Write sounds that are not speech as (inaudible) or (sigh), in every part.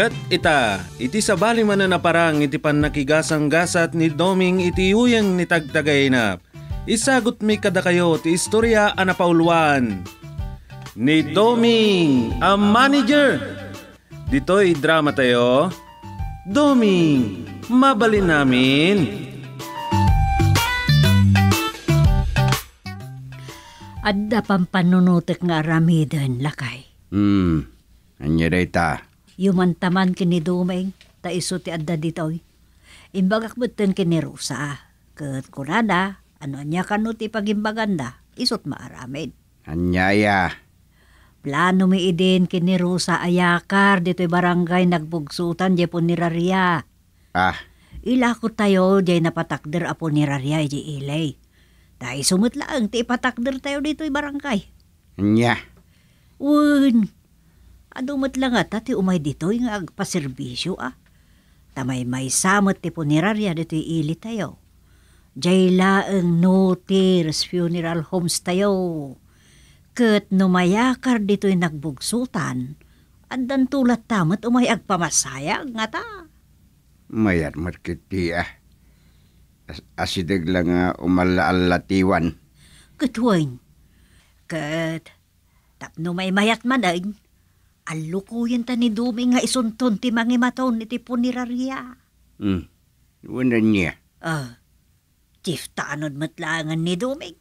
Kat ita, iti sabali man na naparang iti panakigasang gasat ni Doming iti uyang ni tagtagaynap. Isagot mi kada kayo ti istorya anapauluan. Ni Doming, a manager! Dito'y drama tayo. Doming, mabalin namin! Adda pampanunutek nga aramidan, lakay. Hmm, anya ta. Yumantaman kini dumeng, ta iso ti adda ditoy. Imbagak buten kini Rosa. Kat kunana, ano niya kanu ti pagimbagan pagimbaganda, isot maaramin. Anyaya. Plano mi idin kini Rosa Ayakar dito'y barangay nagbugsutan, di po ni Raria. Ah. Ilako tayo di napatakder apo ni Raria di ilay. Dahil sumutlaang ti ipatakder tayo dito'y barangay. Nya. Yeah. Un, adumot lang ata ti umay dito nga agpaserbisyo ah. Tamay may samot ti punerarya dito ili tayo. Diyay laeng no tears funeral homes tayo. Kat numayakar dito'y nagbugsutan, andan tulat tamat umay agpamasayag nga ta. Mayat markit ti ah. As asidag lang nga umalaalatiwan. Katwain. Kat, tapno may mayat manag, Alukuyan ta ni Dumi nga isuntun ti mga mataon ni ti punirarya. Hmm. Wala niya. Ah. Uh, Tifta anod matlaangan ni Dumi.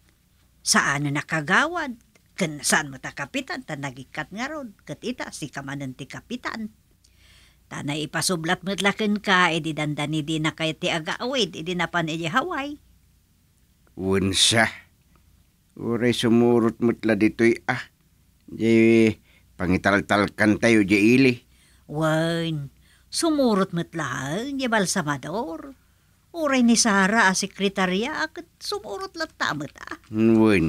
Saan na nakagawad? Kan saan matakapitan? Ta nagikat nga ron. Kat ita, si kamanan ti kapitan. Ta na ipasublat matlakan ka, edi eh, dandan edi na kay ti agawid, edi eh, na pan edi haway. Unsa. Uray sumurot matla ditoy ah. Jay, Pangitaltal kan tayo, Jaili. Wan, sumurot matlaan, ni Balsamador. Uray ni Sara a ah, sekretarya, akat sumurot lang tamat ah. Hmm, Wan,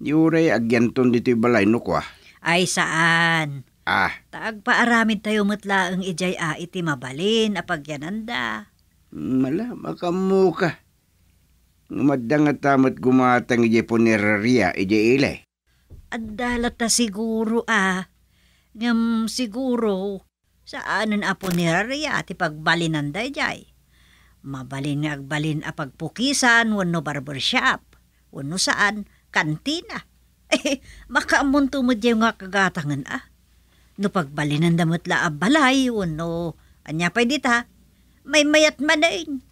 di uray agyanton dito balay no kwa. Ay saan? Ah. Taagpaaramin tayo matlaang ijay a iti mabalin a pagyananda. Mala, makamuka. Madangat tamat gumatang ijay punerarya, ijay ilay. Adalat ta siguro ah. Ngam siguro, saan na apo ni Raria ah, ti pagbalinan day jay. Mabalin nga agbalin a pagpukisan wano shop. wano saan, kantina. (laughs) Eh, makaamunto mo diyo nga kagatangan ah. No pagbalinan damot la abalay, wano, anya pa dita, may mayat manain.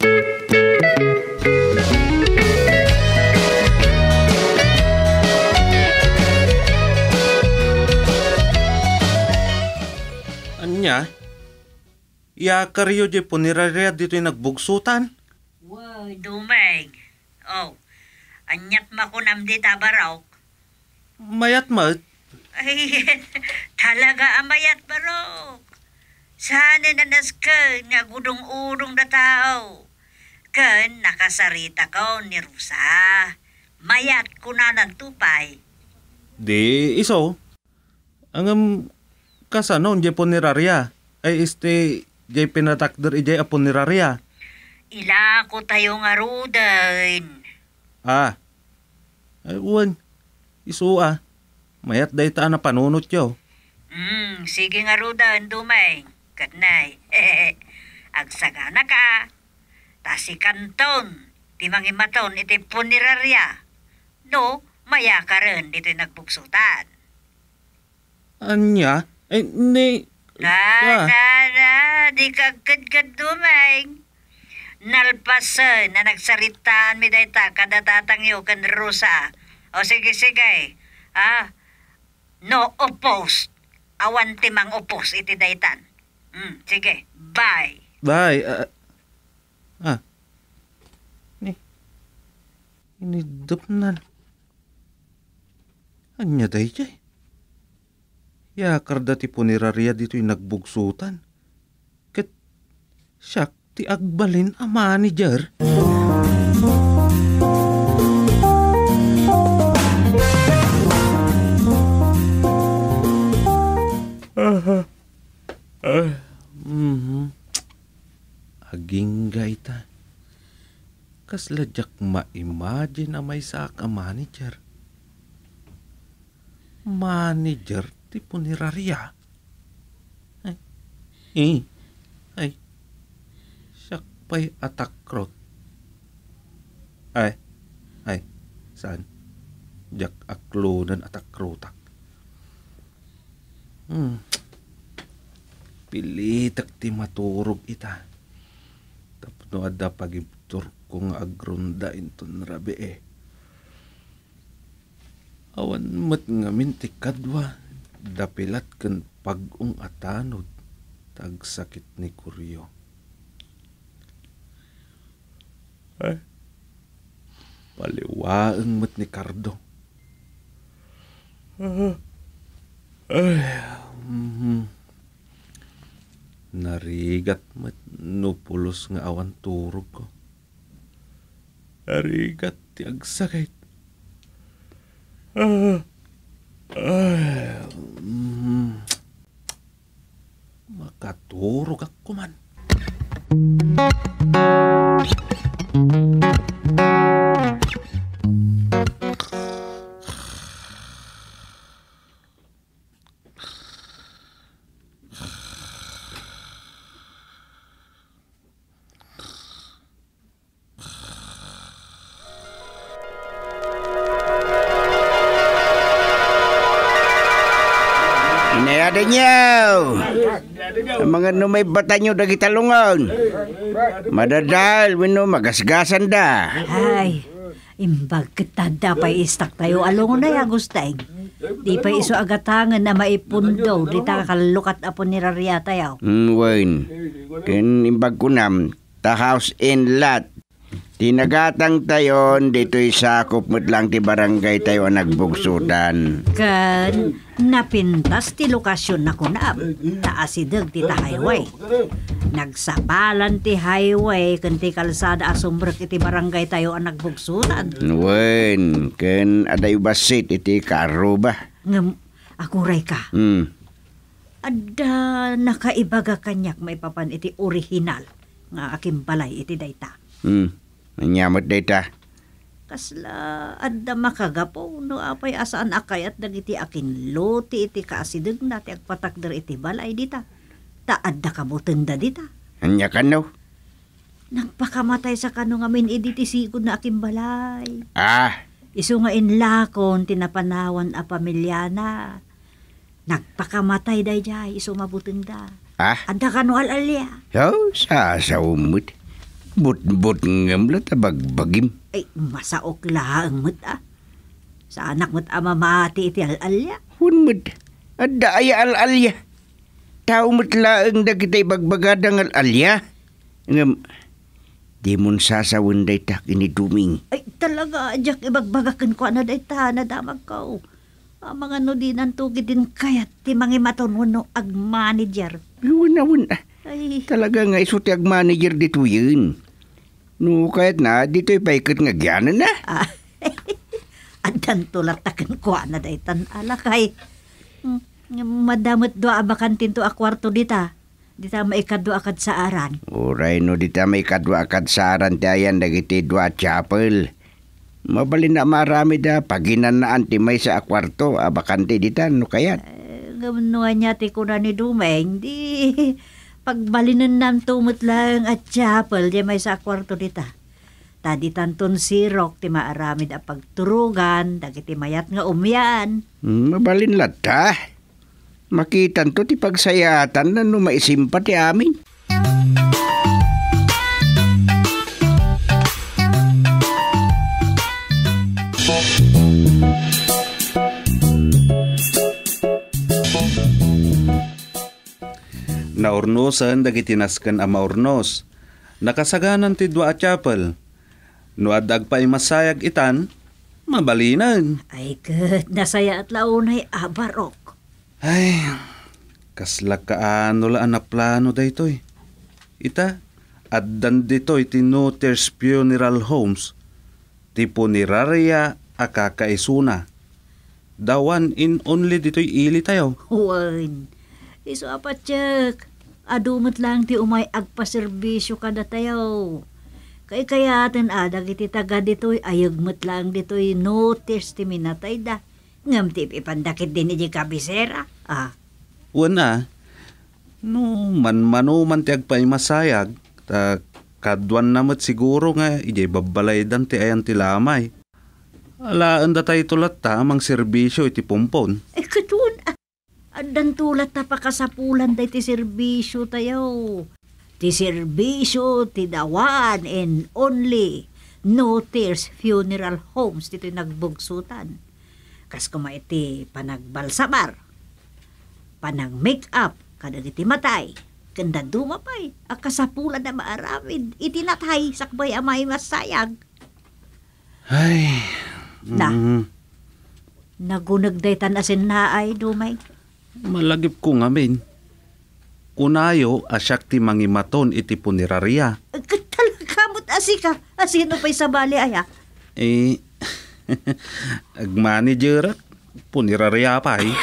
Música niya, iya karyo di punirarya dito'y nagbugsutan. Wow, dumeg. Oh, anyak makunam di tabarok. Mayat ma? Ay, (laughs) talaga ang mayat barok. Sana na naskan nga gudong-urong na tao. Kan nakasarita ko ni Rusa. Mayat ko na ng tupay. Di, iso. Ang kasanon jay puneraria. Ay este jay pinatakder ijay eh, a niraria. Ila ko tayo nga rudan. Ah. Ay uwan. Isu ah. Mayat day taan na panunot yo. Hmm, sige nga rudan dumay. Katnay. (laughs) Agsagana ka. Tasi kanton. Timang imaton iti puneraria. No, maya ka rin dito'y nagbuksutan. Anya? Eh, hindi. Ah, na, na, di kagkad-kad dumay. Nalpas eh, na nagsaritaan mi dayta kada tatangyo kan rusa. O sige, sige. Ah, no opposed. Awan mang opposed iti daytan. Mm, sige, bye. Bye. Uh, ah. Ni. Ini dupnal. Anya dayjay. Ya karda ti punerarya dito'y nagbugsutan. Ket syak ti agbalin a manager. Uh-huh. Uh, ah, mm-hmm. Aging gaita. Kasladyak ma-imagine na may sa ka manager. Manager de puneraria. Ay, eh, ay, siyakpay atakrot. Ay, ay, saan? Jak aklonan atakrotak. Hmm. Pilitak ti maturog ita. Tapno adda pagibtur kung nga agrunda inton rabi eh awan mat nga mintikadwa dapilat ken pagong atanod tag sakit ni Kuryo. Ay, eh? paliwaang mat ni Cardo. Uh, ay, mm-hmm. Narigat mat nupulos nga awan turog ko. Narigat ti agsakit. Ah. Uh, mm, makaturog ako man. Madanyaw. Mga no may bata nyo dagitalungon. Madadal, wino magasgasan da. Ay, imbag kitada pa istak tayo. Alungo na yung gustaig. Di pa iso agatangan na maipundo. Di ta apo ni Rariata yaw. Mm, wain. Kin imbag kunam, ta house in lot Tinagatang tayon, dito'y sakop mo't lang ti barangay tayo nagbugsutan. Kan, napintas ti lokasyon na kunab, taasidag ti ta highway. Nagsapalan ti highway, kan ti kalsada asumbrek iti barangay tayo ang nagbugsutan. Wen, ken aday basit iti karuba. Ngam, ako ka. Hmm. Ada nakaibaga kanyak may papan iti original nga aking balay iti dayta. Hmm Nanyamot data. Kasla, adda makagapo, no apay asaan akay at dagiti akin loti iti kaasidag nati agpatakder iti balay dita. Ta adda da dita. Anya ka no? Nagpakamatay sa kano ngamin iditi sigod na akin balay. Ah, isungain lakon tinapanawan a pamilyana. Nagpakamatay dayjay iso mabuteng da. Ah? Anda kanu alalya. Oh, sa sa umut but-but Butbut ngamla tabagbagim. Ay, masaok lang mo't ah. Sa anak mo't amamati ah, iti al-alya. Hun mo't, adda ay alalya. Tao mo't laang da kita ibagbagadang alalya. Ngam, di mon sasawin day tak iniduming. Ay, talaga, ajak ibagbagakan ko na ano day ta, nadamag ko. Ang ah, mga no di nantugi din kayat ti mga matunwano ag manager. Iwan na, ah. Ay. Talaga nga iso ti ag manager dito yun. No, kahit na, dito'y paikot nga gyanan na. Ah, (laughs) adan tulatakan ko na day tanala kay. Mm, madamot do abakan tinto a kwarto dita. Dita maikadwa akad sa aran. Uray no, dita maikadwa akad sa aran tayan dagiti dua chapel. Mabali na marami da, paginan na antimay sa kwarto, ti dita, no kayat. Uh, eh, Gamnuan niya ti kunan ni Dumeng, di pagbalinan nam tumot lang at chapel di may sa kwarto dita. Tadi tanton sirok ti maaramid a pagturugan dagiti mayat nga umyan. Hmm, mabalin lata. Makitan to ti pagsayatan na numaisimpa ti amin. Naornosan dagitinaskan ama ornos. Nakasaganan ti dua chapel. No adag pa masayag itan, mabalinan. Ay, good. Nasaya at launay abarok. Ay, kasla kaano la na plano daytoy. Ita, at dan ditoy tinuters funeral homes. tipo Ti puneraria akakaisuna. one in only ditoy ili tayo. Juan, iso apat check adumot lang ti umay agpaserbisyo kada tayo. Kay kayaten adag iti taga ditoy ayagmat lang ditoy no ti minatay da. Ngam ti ipandakit din iti kabisera. Ah. Una, no man manuman ti agpaymasayag, ta kadwan namat siguro nga ijay babalay dan ti ayan ti lamay. Alaan da tayo tulat ta amang serbisyo iti pompon. Eh katun, Adan tulat na day ti serbisyo tayo. Ti serbisyo, ti dawan, and only no tears funeral homes dito nagbugsutan. Kas kuma iti panagbalsabar, panag make up, kada iti matay, kanda dumapay, akasapulan na maaramid, natay, sakbay amay masayag. Ay, na, mm-hmm. nagunagday tanasin na ay dumay. Malagip ko nga min. Kunayo, asyakti mangimaton iti punerarya. Talagamot asika. ka. Asino pa'y sabali aya? Eh, (laughs) agmanager, punerarya pa'y. Eh. (laughs)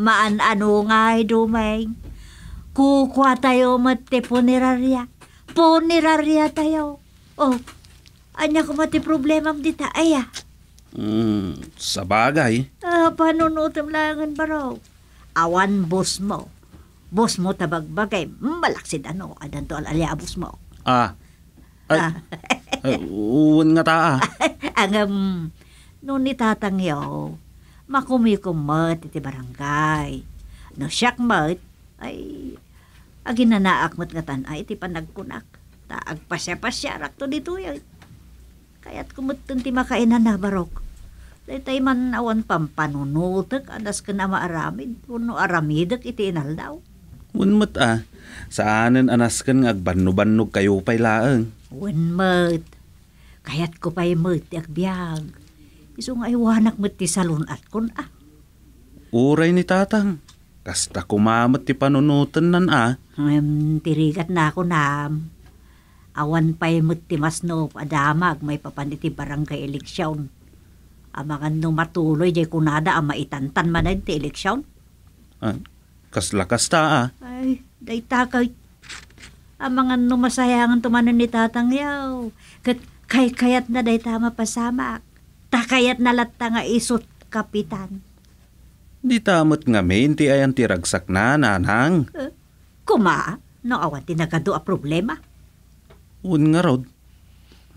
Maan ano nga ay eh, dumay. Kukuha tayo mati punerarya. Punerarya tayo. Oh, anya ko mati problemam dita. Aya. Mm, sa bagay. Ah, panunutom langan ba raw? Awan boss mo. Boss mo tabagbagay. Malaksid ano, adanto alalya boss mo. Ah. Ay, ah. ay, uwan nga taa. Ang, ah. (laughs) um, noon ni tatang yaw, makumikumot iti barangay. No siyak mat, ay, aginanaak mat nga tanay, iti panagkunak. Taag pasya-pasya, rakto dito yun. Eh. Kaya't kumutun ti makainan na barok. Daytay man awan pampanunutak, adas ka na maaramid, uno aramidak iti inaldaw. Unmat ah, saanan anas kan nga agbanno-bannog kayo pa'y laang. Unmat, kayat ko pa'y mat, agbyag. Iso aywanak iwanak mat ti salunat kun ah. Uray ni tatang, kasta kumamat ti panunutan nan ah. Um, tirigat na ako na. Awan pa'y mat ti masno, adamag, may papaniti barangay eleksyon amangan no matuloy, jay kunada ang maitantan man ang tieleksyon. Ah, kaslakas ta ah. Ay, day takay. Amangan no masayangan tumanan ni tatang yaw. Kat kay kayat na day tama pasamak. Takayat na latta nga isot, kapitan. Di tamot nga main ti ayan ti ragsak na, nanang. Uh, kuma, no awan ti nagado a problema. Un nga rod,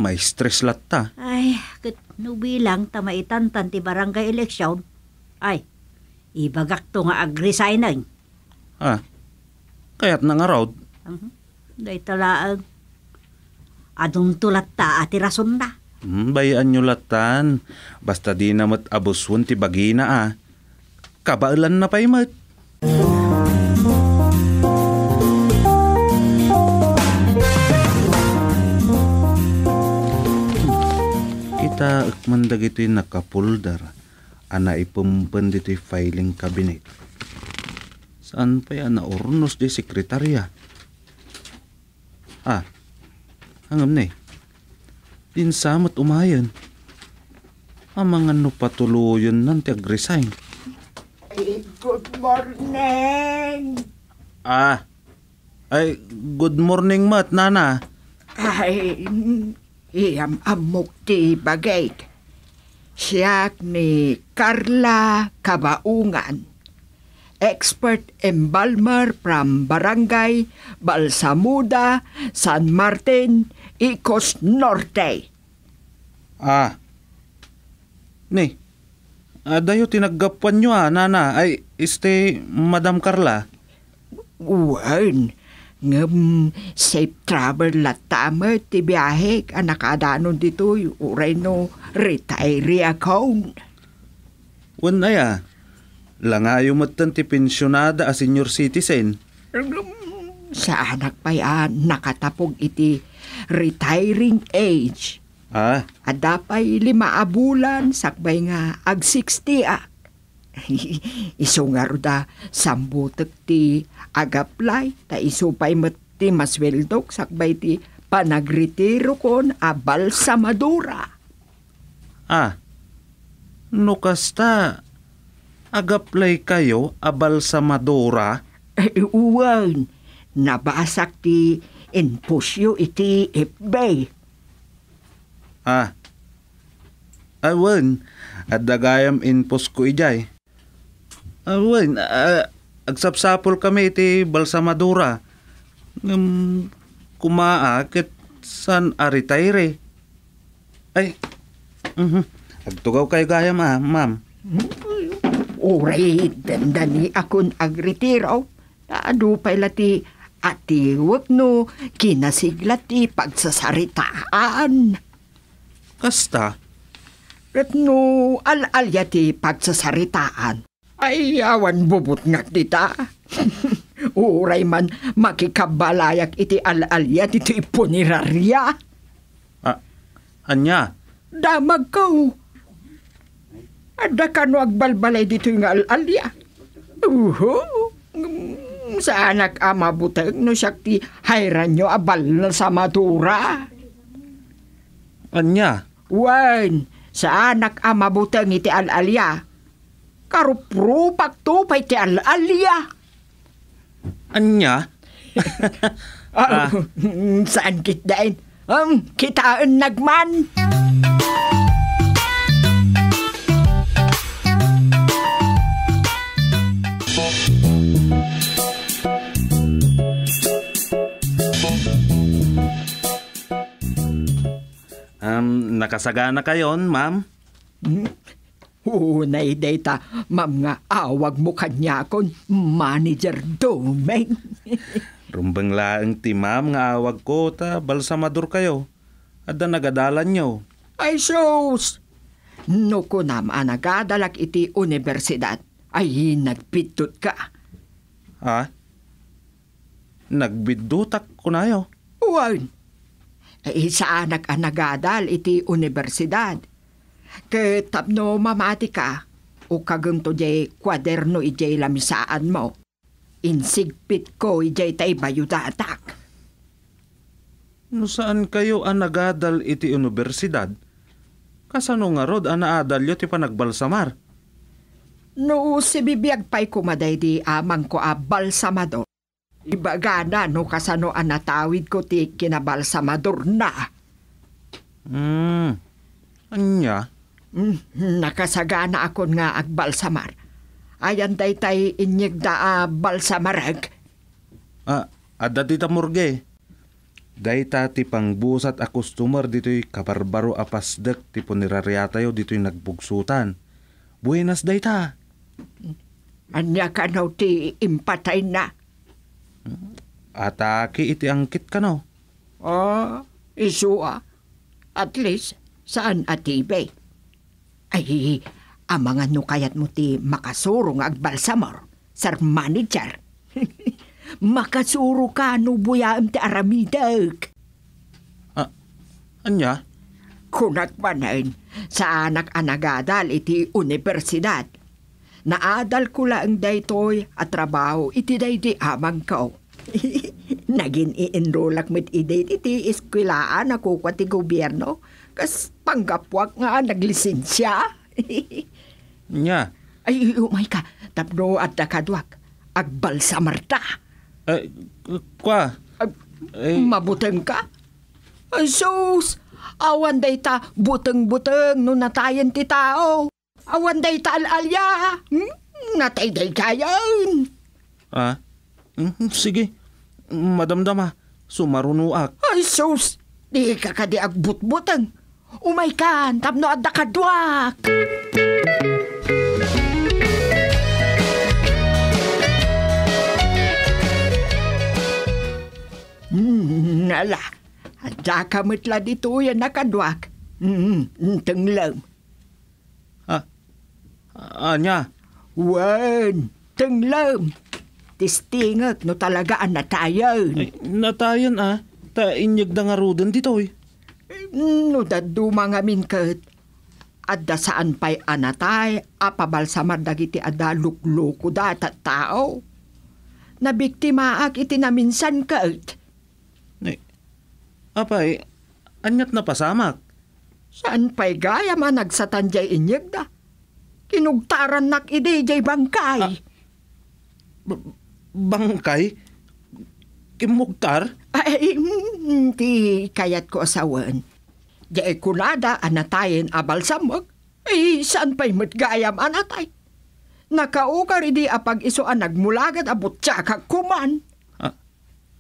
may stress latta. Ay, kat no nubilang tamaitantan ti barangay eleksyon, ay, ibagak to nga agresigning. Mhm. Ah, kaya't nangarawd? Uh-huh. Day talaag. Adong tulat ta ati rason na. Hmm, bayaan nyo latan. Basta di na mat abuswan ti bagina ah. Kabailan na pa'y mat. ta akman dagito yung Ana ipumpan dito filing cabinet. Saan pa yan? urnos di sekretarya. Ah, hangam na eh. Din samat umayon. Amang ano patuloyon nanti tiag-resign. Good morning! Ah, ay, good morning mat, nana. Ay, iam amukti bagayt. Siak ni Carla Kabaungan, expert embalmer from Barangay Balsamuda, San Martin, Icos Norte. Ah, ni, adayo ah, tinaggapan nyo ah, nana. Ay, este, Madam Carla. Wan, ngem safe travel la tamer ti biyahe anakadanon dito uray no retire account. Wan na ya, langayo metten ti pensionada a senior citizen. Sa anak pa yan, nakatapog iti retiring age. Ah? Adapay lima abulan, sakbay nga ag 60 ah. (laughs) Iso nga da, sambutak ti agaplay ta isupay met ti masweldok sakbay ti panagretiro kon a balsamadura. Ah, no kasta agaplay kayo a balsamadura? E, uwan, nabasak ti inpusyo iti ipbay. Ah, awan, at dagayam impus ko ijay. Awan, ah, agsapsapol kami iti balsamadura. Um, kumaa ket san aritayre. Ay, mm-hmm. agtugaw kayo gaya ma, ma'am. Uray, dandani akon agretiro. Naadupay lati ati wapno kinasiglati pagsasaritaan. Kasta? Ret no al-alyati pagsasaritaan. Ay awan bubut nga tita. Uray (laughs) man makikabalayak iti al-alya dito ipunirarya. Ah, anya? Damag ko. Oh. Ada kano agbalbalay dito yung al-alya. Uho. Mm, sa anak ama butag no sakti hayran nyo abal na sa matura. Anya? Wan, sa anak ama butag iti al-alya karupro pakto pay ti alalya. Anya? (laughs) ah. Mm, saan kit dain? Um, kitaan nagman. Um, nakasagana kayon, ma'am? Mm-hmm. Unay data, ma'am nga awag mo kanya kon manager domeng. (laughs) Rumbang laang ti ma'am nga awag ko ta balsamador kayo. Ada nagadalan nyo. Ay shows! No ko naman nagadalak iti universidad. Ay nagpitut ka. Ha? Nagbidutak ko na yo. Uwan. Ay, eh, saan nag-anagadal iti universidad? Ke tapno mamati ka, o kagunto jay kwaderno ijay lamisaan mo. Insigpit ko ijay tay bayudatak. No saan kayo anagadal iti universidad? Kasano nga rod anaadal yo ti panagbalsamar? No si bibiyag pa'y kumaday di amang ko a balsamador. Ibagana no kasano anatawid ko ti kinabalsamador na. Hmm, anya? Mm, nakasagana akon nga agbalsamar. ag balsamar. tay inyeg da a ah, balsamarag. Ah, adda ti tamurge. Dayta ti pangbusat a customer dito'y kabarbaro apasdek ti punerarya dito'y nagbugsutan. Buenas dayta. Anya ka no ti impatay na. Ataki iti angkit ka no. Oh, isua. Ah. At least, saan atibe? Ay, amang ano kayat mo ti makasuro nga agbalsamor, sir manager. (laughs) makasuro ka no buyaam ti aramidag. Ah, anya? Kunat pa sa anak-anagadal iti universidad. Naadal ko lang daytoy at trabaho iti day di amang kao. (laughs) Naging i-enrollak mit iti iti eskwilaan ako kwati gobyerno Kas panggapwak nga naglisensya. (laughs) Nya. Ay, umay ka. Tapno at nakadwak. Agbal sa Marta. Ay, eh, kwa? Ay, eh. Mabuteng ka? sus! Awan day ta buteng-buteng no natayan ti tao. Awan day ta alalya. Hmm? Natay day kayan. Ah? Hmm, sige. Madamdama, sumarunuak. Ay, sus! Di ka ka di agbutbutang. Umay kan, tapno at dakadwak! Mm, ala. Daka mitla dito yan nakadwak. Mm, mm, tenglam. Ha? Anya? Wen, tenglam. Tistingak no talagaan natayan. Ay, natayan ah. Ta inyag da nga rudan dito eh. No da dumanga min kat. da saan pa'y anatay, apabalsamar dagiti adda lukloko da at tao. Nabiktimaak iti naminsan kat. Ni, apay, anyat na pasamak. Saan pa'y gaya man nagsatanjay inyeg da? Kinugtaran nak ide jay bangkay. Ah, bangkay? Bangkay? kimuktar? Ay, hindi mm, kayat ko asawan. Di ay kulada anatayin abal samag. Ay, saan pa'y matgayam anatay? Nakaukar idi apag iso ang nagmulagat abot tsaka kuman. Ah,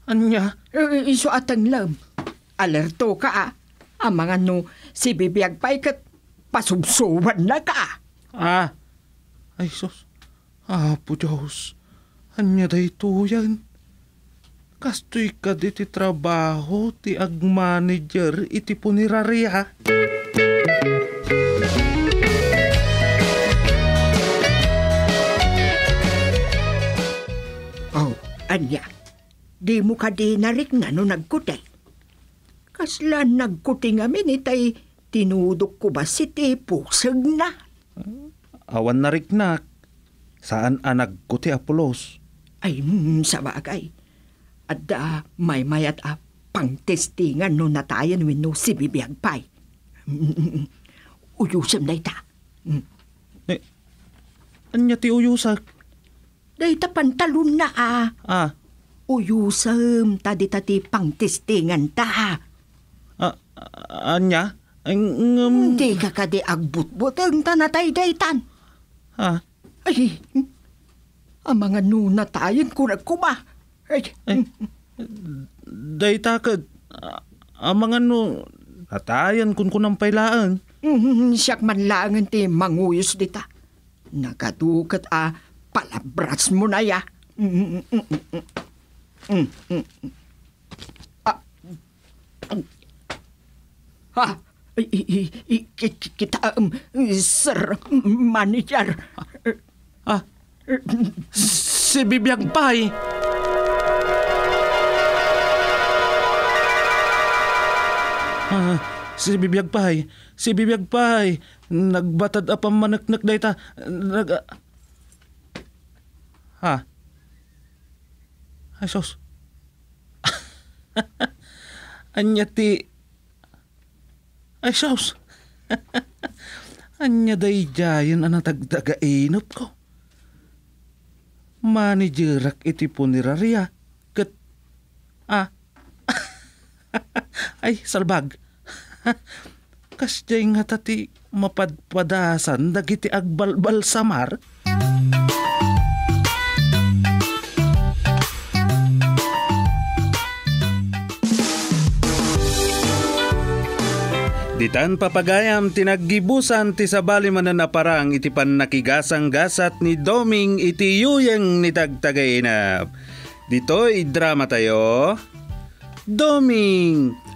anya? E, iso atang lam. Alerto ka ah. Ang mga no, si bibiyag pa'y kat pasubsuban na ka. Ah, ay sus. Ah, po Diyos. Anya day yan kastoy ka di trabaho ti ag manager iti punirarya. Oh, anya. Di mo ka di narik nga no nagkutay. Kaslan nagkuting amin itay tinudok ko ba si ti pusag na. Ah, awan narik na. Saan anag ko ti Apolos? Ay, mm, sa bagay at da, may may at a ah, pangtestingan no natayan win no si bibiyag pay. (laughs) Uyusam na ita. Mm. Eh, anya ti uyusak? Dahita pantalon na ah. Ah. Uyusam, tadi tati pangtestingan ta. Ah, ah anya? Ang, um... Hindi ka kadi agbutbut ang tanatay daytan. Ha? Ah. Ay, hmm. ang mga nuna tayin ko na kuma. Ay. Ay. Daytakad. Amangan no, atayan kun kunang pailaan. Mm-hmm. Siyak man lang ti manguyos dita. Nagadukat a ah, palabras mo na ya. Ha? Mm-hmm. Mm-hmm. Ah. Ah. Kita um, sir manager. Ah, si Bibiag Pai. Si Bibiyag si Bibiyag Pahay, nagbatad apang manaknak dayta, nag... Ah. Ha? Ay, sos. (laughs) Anya ti... Ay, sos. (laughs) Anya day jayan ang inop ko. Managerak iti punirarya. Ket... Ah. (laughs) Ay, salbag. (laughs) Kasday nga tati mapadpadasan dagiti agbalbal samar. Ditan papagayam tinaggibusan ti sabali mananaparang iti pannakigasang gasat ni Doming iti yuyeng ni tagtagainap. Dito'y drama tayo. Doming